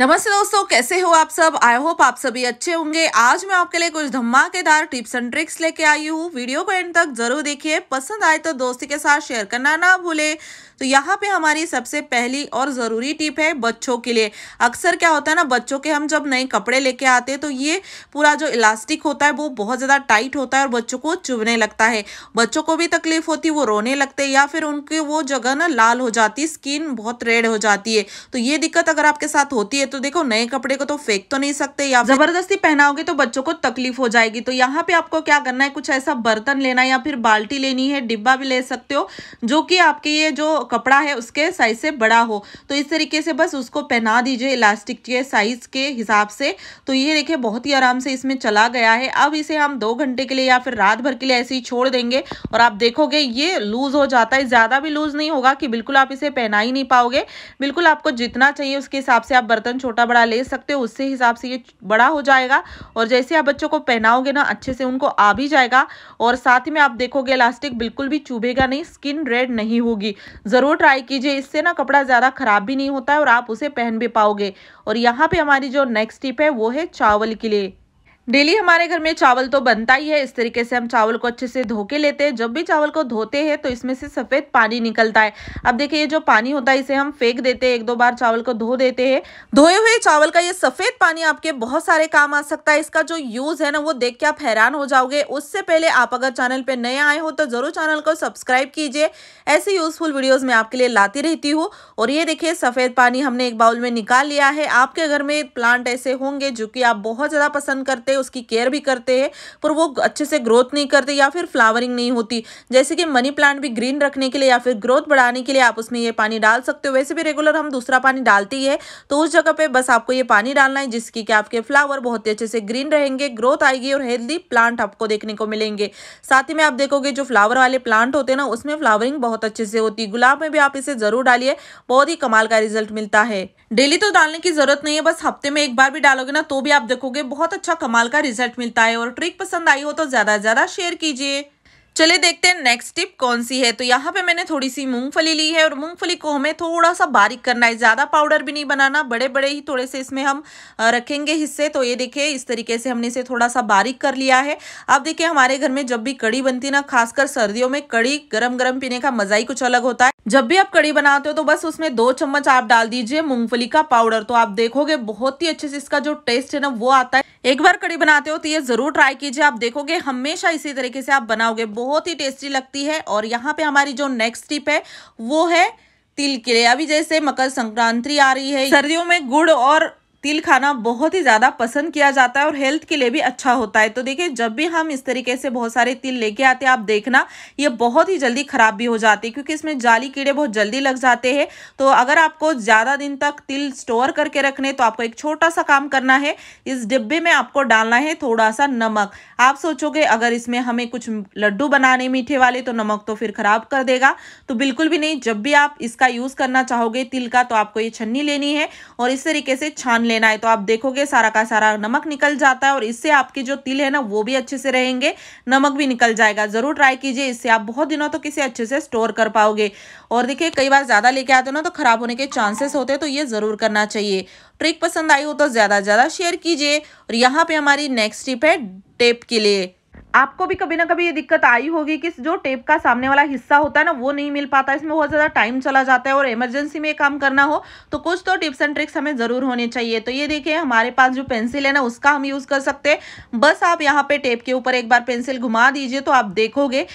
नमस्ते दोस्तों कैसे हो आप सब आई होप आप सभी अच्छे होंगे आज मैं आपके लिए कुछ धमाकेदार टिप्स एंड ट्रिक्स लेके आई हूँ वीडियो को एंड तक जरूर देखिए पसंद आए तो दोस्ती के साथ शेयर करना ना भूले तो यहाँ पे हमारी सबसे पहली और ज़रूरी टिप है बच्चों के लिए अक्सर क्या होता है ना बच्चों के हम जब नए कपड़े लेके आते हैं तो ये पूरा जो इलास्टिक होता है वो बहुत ज़्यादा टाइट होता है और बच्चों को चुभने लगता है बच्चों को भी तकलीफ होती है वो रोने लगते हैं या फिर उनकी वो जगह ना लाल हो जाती स्किन बहुत रेड हो जाती है तो ये दिक्कत अगर आपके साथ होती है है तो देखो नए कपड़े को तो फेंक तो नहीं सकते या जबरदस्ती पहनाओगे तो बच्चों को तकलीफ हो जाएगी तो यहाँ पे आपको क्या करना है कुछ ऐसा बर्तन लेना या फिर बाल्टी लेनी है डिब्बा भी ले सकते हो जो कि आपके ये जो कपड़ा है उसके साइज से बड़ा हो तो इस तरीके से बस उसको पहना दीजिए इलास्टिक के साइज के हिसाब से तो ये देखिए बहुत ही आराम से इसमें चला गया है अब इसे हम दो घंटे के लिए या फिर रात भर के लिए ऐसे ही छोड़ देंगे और आप देखोगे ये लूज हो जाता है ज़्यादा भी लूज नहीं होगा कि बिल्कुल आप इसे पहना ही नहीं पाओगे बिल्कुल आपको जितना चाहिए उसके हिसाब से आप बर्तन पैटर्न छोटा बड़ा ले सकते हो उससे हिसाब से ये बड़ा हो जाएगा और जैसे आप बच्चों को पहनाओगे ना अच्छे से उनको आ भी जाएगा और साथ ही में आप देखोगे इलास्टिक बिल्कुल भी चुभेगा नहीं स्किन रेड नहीं होगी ज़रूर ट्राई कीजिए इससे ना कपड़ा ज़्यादा ख़राब भी नहीं होता है और आप उसे पहन भी पाओगे और यहाँ पर हमारी जो नेक्स्ट टिप है वो है चावल के लिए डेली हमारे घर में चावल तो बनता ही है इस तरीके से हम चावल को अच्छे से धो के लेते हैं जब भी चावल को धोते हैं तो इसमें से सफ़ेद पानी निकलता है अब देखिए ये जो पानी होता है इसे हम फेंक देते हैं एक दो बार चावल को धो देते हैं धोए हुए चावल का ये सफ़ेद पानी आपके बहुत सारे काम आ सकता है इसका जो यूज़ है ना वो देख के आप हैरान हो जाओगे उससे पहले आप अगर चैनल पर नए आए हो तो ज़रूर चैनल को सब्सक्राइब कीजिए ऐसी यूज़फुल वीडियोज़ मैं आपके लिए लाती रहती हूँ और ये देखिए सफ़ेद पानी हमने एक बाउल में निकाल लिया है आपके घर में प्लांट ऐसे होंगे जो कि आप बहुत ज़्यादा पसंद करते हैं उसकी केयर भी करते हैं पर वो अच्छे से ग्रोथ नहीं करते या फिर फ्लावरिंग नहीं होती जैसे कि मनी प्लांट भी ग्रीन रखने के लिए या फिर ग्रोथ बढ़ाने के लिए आप उसमें ये पानी डाल सकते हो वैसे भी रेगुलर हम दूसरा पानी डालती है तो उस जगह पर बस आपको ये पानी डालना है जिसकी कि आपके फ्लावर बहुत ही अच्छे से ग्रीन रहेंगे ग्रोथ आएगी और हेल्दी प्लांट आपको देखने को मिलेंगे साथ ही में आप देखोगे जो फ्लावर वाले प्लांट होते हैं ना उसमें फ्लावरिंग बहुत अच्छे से होती है गुलाब में भी आप इसे जरूर डालिए बहुत ही कमाल का रिजल्ट मिलता है डेली तो डालने की जरूरत नहीं है बस हफ्ते में एक बार भी डालोगे ना तो भी आप देखोगे बहुत अच्छा कमाल का रिजल्ट मिलता है और ट्रिक पसंद आई हो तो ज़्यादा से ज़्यादा शेयर कीजिए चले देखते हैं नेक्स्ट टिप कौन सी है तो यहाँ पे मैंने थोड़ी सी मूंगफली ली है और मूंगफली को हमें थोड़ा सा बारीक करना है ज़्यादा पाउडर भी नहीं बनाना बड़े बड़े ही थोड़े से इसमें हम रखेंगे हिस्से तो ये देखिए इस तरीके से हमने इसे थोड़ा सा बारीक कर लिया है अब देखिए हमारे घर में जब भी कड़ी बनती ना खासकर सर्दियों में कड़ी गरम गरम पीने का मजा ही कुछ अलग होता है जब भी आप कड़ी बनाते हो तो बस उसमें दो चम्मच आप डाल दीजिए मूंगफली का पाउडर तो आप देखोगे बहुत ही अच्छे से इसका जो टेस्ट है ना वो आता है एक बार कड़ी बनाते हो तो ये जरूर ट्राई कीजिए आप देखोगे हमेशा इसी तरीके से आप बनाओगे बहुत ही टेस्टी लगती है और यहाँ पे हमारी जो नेक्स्ट टिप है वो है तिल के लिए अभी जैसे मकर संक्रांति आ रही है सर्दियों में गुड़ और तिल खाना बहुत ही ज़्यादा पसंद किया जाता है और हेल्थ के लिए भी अच्छा होता है तो देखिए जब भी हम इस तरीके से बहुत सारे तिल लेके आते हैं आप देखना ये बहुत ही जल्दी ख़राब भी हो जाते हैं क्योंकि इसमें जाली कीड़े बहुत जल्दी लग जाते हैं तो अगर आपको ज़्यादा दिन तक तिल स्टोर करके रखने तो आपको एक छोटा सा काम करना है इस डिब्बे में आपको डालना है थोड़ा सा नमक आप सोचोगे अगर इसमें हमें कुछ लड्डू बनाने मीठे वाले तो नमक तो फिर ख़राब कर देगा तो बिल्कुल भी नहीं जब भी आप इसका यूज़ करना चाहोगे तिल का तो आपको ये छन्नी लेनी है और इस तरीके से छान लेना है तो आप देखोगे सारा का सारा नमक निकल जाता है और इससे आपके जो तिल है ना वो भी अच्छे से रहेंगे नमक भी निकल जाएगा ज़रूर ट्राई कीजिए इससे आप बहुत दिनों तो किसी अच्छे से स्टोर कर पाओगे और देखिए कई बार ज़्यादा लेके आते हो ना तो ख़राब होने के चांसेस होते हैं तो ये ज़रूर करना चाहिए ट्रिक पसंद आई हो तो ज़्यादा से ज़्यादा शेयर कीजिए और यहाँ पे हमारी नेक्स्ट टिप है टेप के लिए आपको भी कभी ना कभी ये दिक्कत आई होगी कि जो टेप का सामने वाला हिस्सा होता है ना वो नहीं मिल पाता इसमें बहुत ज़्यादा टाइम चला जाता है और इमरजेंसी में काम करना हो तो कुछ तो टिप्स एंड ट्रिक्स हमें ज़रूर होने चाहिए तो ये देखिए हमारे पास जो पेंसिल है ना उसका हम यूज़ कर सकते हैं बस आप यहाँ पे टेप के ऊपर एक बार पेंसिल घुमा दीजिए तो आप देखोगे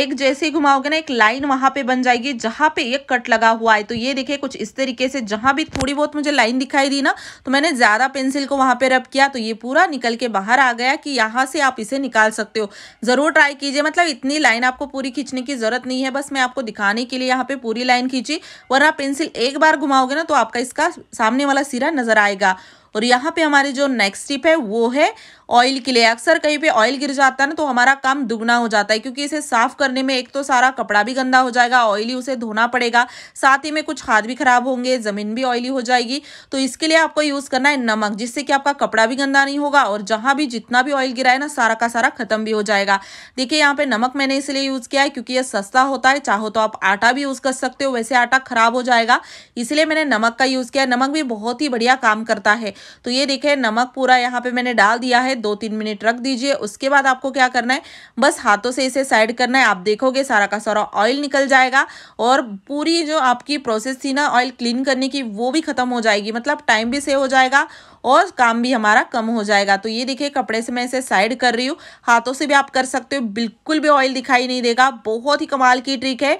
एक जैसे ही घुमाओगे ना एक लाइन वहाँ पर बन जाएगी जहाँ पे एक कट लगा हुआ है तो ये देखिए कुछ इस तरीके से जहाँ भी थोड़ी बहुत मुझे लाइन दिखाई दी ना तो मैंने ज़्यादा पेंसिल को वहाँ पर रब किया तो ये पूरा निकल के बाहर आ गया कि यहाँ से आप इसे निकाल सकते सकते हो ज़रूर ट्राई कीजिए मतलब इतनी लाइन आपको पूरी खींचने की ज़रूरत नहीं है बस मैं आपको दिखाने के लिए यहाँ पे पूरी लाइन खींची वरना पेंसिल एक बार घुमाओगे ना तो आपका इसका सामने वाला सिरा नज़र आएगा और यहाँ पे हमारी जो नेक्स्ट टिप है वो है ऑयल के लिए अक्सर कहीं पे ऑयल गिर जाता है ना तो हमारा काम दुगना हो जाता है क्योंकि इसे साफ करने में एक तो सारा कपड़ा भी गंदा हो जाएगा ऑयली उसे धोना पड़ेगा साथ ही में कुछ हाथ भी खराब होंगे ज़मीन भी ऑयली हो जाएगी तो इसके लिए आपको यूज़ करना है नमक जिससे कि आपका कपड़ा भी गंदा नहीं होगा और जहाँ भी जितना भी ऑयल गिरा है ना सारा का सारा खत्म भी हो जाएगा देखिए यहाँ पे नमक मैंने इसलिए यूज़ किया है क्योंकि ये सस्ता होता है चाहो तो आप आटा भी यूज़ कर सकते हो वैसे आटा खराब हो जाएगा इसलिए मैंने नमक का यूज़ किया नमक भी बहुत ही बढ़िया काम करता है तो ये देखे नमक पूरा यहाँ पे मैंने डाल दिया है दो तीन मिनट रख दीजिए उसके बाद आपको क्या करना है बस हाथों से इसे साइड करना है आप देखोगे सारा का सारा ऑयल निकल जाएगा और पूरी जो आपकी प्रोसेस थी ना ऑयल क्लीन करने की वो भी ख़त्म हो जाएगी मतलब टाइम भी सेव हो जाएगा और काम भी हमारा कम हो जाएगा तो ये देखिए कपड़े से मैं इसे साइड कर रही हूँ हाथों से भी आप कर सकते हो बिल्कुल भी ऑयल दिखाई नहीं देगा बहुत ही कमाल की ट्रिक है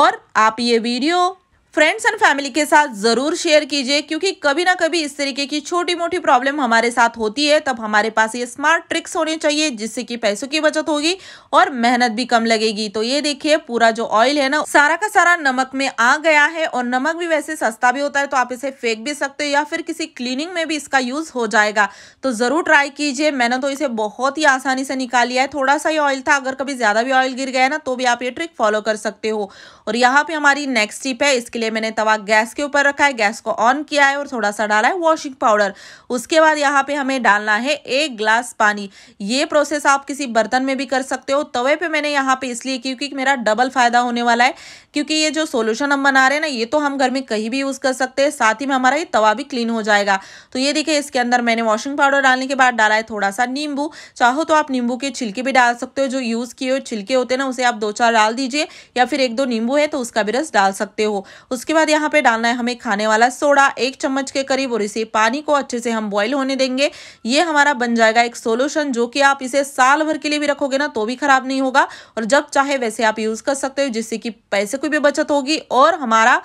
और आप ये वीडियो फ्रेंड्स एंड फैमिली के साथ ज़रूर शेयर कीजिए क्योंकि कभी ना कभी इस तरीके की छोटी मोटी प्रॉब्लम हमारे साथ होती है तब हमारे पास ये स्मार्ट ट्रिक्स होने चाहिए जिससे कि पैसों की बचत होगी और मेहनत भी कम लगेगी तो ये देखिए पूरा जो ऑयल है ना सारा का सारा नमक में आ गया है और नमक भी वैसे सस्ता भी होता है तो आप इसे फेंक भी सकते हो या फिर किसी क्लीनिंग में भी इसका यूज़ हो जाएगा तो ज़रूर ट्राई कीजिए मैंने तो इसे बहुत ही आसानी से निकाल लिया है थोड़ा सा ही ऑयल था अगर कभी ज़्यादा भी ऑयल गिर गया ना तो भी आप ये ट्रिक फॉलो कर सकते हो और यहाँ पे हमारी नेक्स्ट टिप है इसके लिए लिए मैंने तवा गैस के ऊपर रखा है गैस को ऑन किया है और थोड़ा सा डाला है वॉशिंग पाउडर उसके बाद यहाँ पे हमें डालना है एक ग्लास पानी ये प्रोसेस आप किसी बर्तन में भी कर सकते हो तवे पे मैंने यहाँ पे इसलिए क्योंकि मेरा डबल फायदा होने वाला है क्योंकि ये जो सोल्यूशन हम बना रहे हैं ना ये तो हम घर में कहीं भी यूज़ कर सकते हैं साथ ही में हमारा ये तवा भी क्लीन हो जाएगा तो ये देखिए इसके अंदर मैंने वॉशिंग पाउडर डालने के बाद डाला है थोड़ा सा नींबू चाहो तो आप नींबू के छिलके भी डाल सकते हो जो यूज़ किए हुए छिलके होते हैं ना उसे आप दो चार डाल दीजिए या फिर एक दो नींबू है तो उसका भी रस डाल सकते हो उसके बाद यहाँ पे डालना है हमें खाने वाला सोडा एक चम्मच के करीब और इसे पानी को अच्छे से हम बॉईल होने देंगे ये हमारा बन जाएगा एक सोल्यूशन जो कि आप इसे साल भर के लिए भी रखोगे ना तो भी खराब नहीं होगा और जब चाहे वैसे आप यूज़ कर सकते हो जिससे कि पैसे की भी बचत होगी और हमारा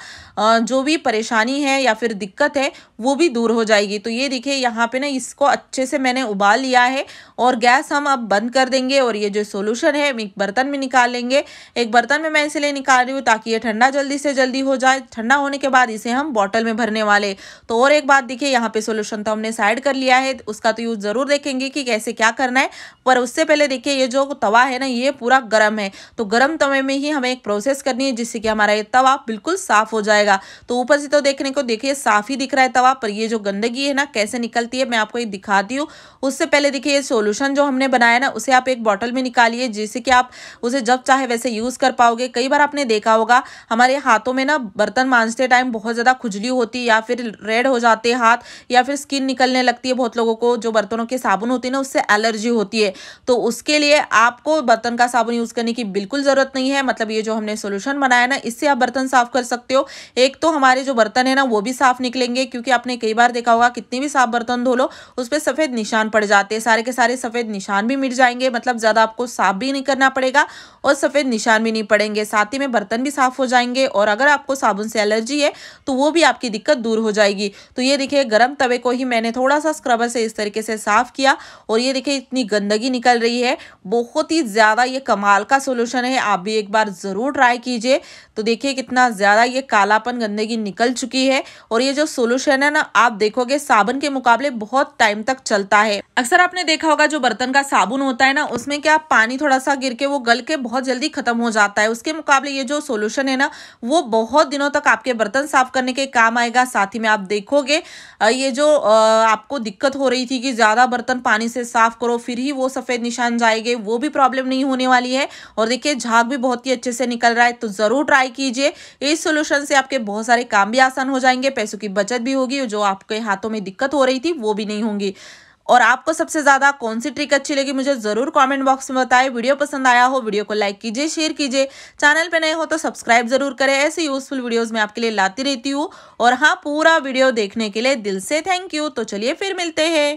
जो भी परेशानी है या फिर दिक्कत है वो भी दूर हो जाएगी तो ये देखिए यहाँ पे ना इसको अच्छे से मैंने उबाल लिया है और गैस हम अब बंद कर देंगे और ये जो सोल्यूशन है हम एक बर्तन में निकाल लेंगे एक बर्तन में मैं इसलिए निकाल रही हूँ ताकि ये ठंडा जल्दी से जल्दी हो जाए बाद ठंडा होने के बाद इसे हम बॉटल में भरने वाले तो और एक बात देखिए यहाँ पे सोल्यूशन तो हमने साइड कर लिया है उसका तो यूज़ ज़रूर देखेंगे कि कैसे क्या करना है पर उससे पहले देखिए ये जो तवा है ना ये पूरा गर्म है तो गर्म तवे में ही हमें एक प्रोसेस करनी है जिससे कि हमारा ये तवा बिल्कुल साफ़ हो जाएगा तो ऊपर से तो देखने को देखिए साफ़ ही दिख रहा है तवा पर ये जो गंदगी है ना कैसे निकलती है मैं आपको ये दिखाती हूँ उससे पहले देखिए ये सोल्यूशन जो हमने बनाया ना उसे आप एक बॉटल में निकालिए जिससे कि आप उसे जब चाहे वैसे यूज़ कर पाओगे कई बार आपने देखा होगा हमारे हाथों में ना बर्तन मांजते टाइम बहुत ज़्यादा खुजली होती है या फिर रेड हो जाते हैं हाथ या फिर स्किन निकलने लगती है बहुत लोगों को जो बर्तनों के साबुन होती है ना उससे एलर्जी होती है तो उसके लिए आपको बर्तन का साबुन यूज़ करने की बिल्कुल ज़रूरत नहीं है मतलब ये जो हमने सोल्यूशन बनाया ना इससे आप बर्तन साफ़ कर सकते हो एक तो हमारे जो बर्तन है ना वो भी साफ़ निकलेंगे क्योंकि आपने कई बार देखा होगा कितने भी साफ बर्तन धो लो उस पर सफ़ेद निशान पड़ जाते हैं सारे के सारे सफ़ेद निशान भी मिट जाएंगे मतलब ज़्यादा आपको साफ भी नहीं करना पड़ेगा और सफ़ेद निशान भी नहीं पड़ेंगे साथ ही में बर्तन भी साफ़ हो जाएंगे और अगर आपको साबुन साबुन से एलर्जी है तो वो भी आपकी दिक्कत दूर हो जाएगी तो ये देखिए गर्म तवे को ही मैंने थोड़ा सा स्क्रबर से इस तरीके से साफ़ किया और ये देखिए इतनी गंदगी निकल रही है बहुत ही ज़्यादा ये कमाल का सोल्यूशन है आप भी एक बार ज़रूर ट्राई कीजिए तो देखिए कितना ज़्यादा ये कालापन गंदगी निकल चुकी है और ये जो सोल्यूशन है ना आप देखोगे साबुन के मुकाबले बहुत टाइम तक चलता है अक्सर आपने देखा होगा जो बर्तन का साबुन होता है ना उसमें क्या पानी थोड़ा सा गिर के वो गल के बहुत जल्दी खत्म हो जाता है उसके मुकाबले ये जो सोल्यूशन है ना वो बहुत दिनों तक आपके बर्तन साफ करने के काम आएगा साथ ही में आप देखोगे ये जो आपको दिक्कत हो रही थी कि ज़्यादा बर्तन पानी से साफ करो फिर ही वो सफ़ेद निशान जाएंगे वो भी प्रॉब्लम नहीं होने वाली है और देखिए झाग भी बहुत ही अच्छे से निकल रहा है तो ज़रूर ट्राई कीजिए इस सोल्यूशन से आपके बहुत सारे काम भी आसान हो जाएंगे पैसों की बचत भी होगी जो आपके हाथों में दिक्कत हो रही थी वो भी नहीं होंगी और आपको सबसे ज़्यादा कौन सी ट्रिक अच्छी लगी मुझे ज़रूर कॉमेंट बॉक्स में बताएं वीडियो पसंद आया हो वीडियो को लाइक कीजिए शेयर कीजिए चैनल पर नए हो तो सब्सक्राइब ज़रूर करें ऐसे यूज़फुल वीडियोज़ मैं आपके लिए लाती रहती हूँ और हाँ पूरा वीडियो देखने के लिए दिल से थैंक यू तो चलिए फिर मिलते हैं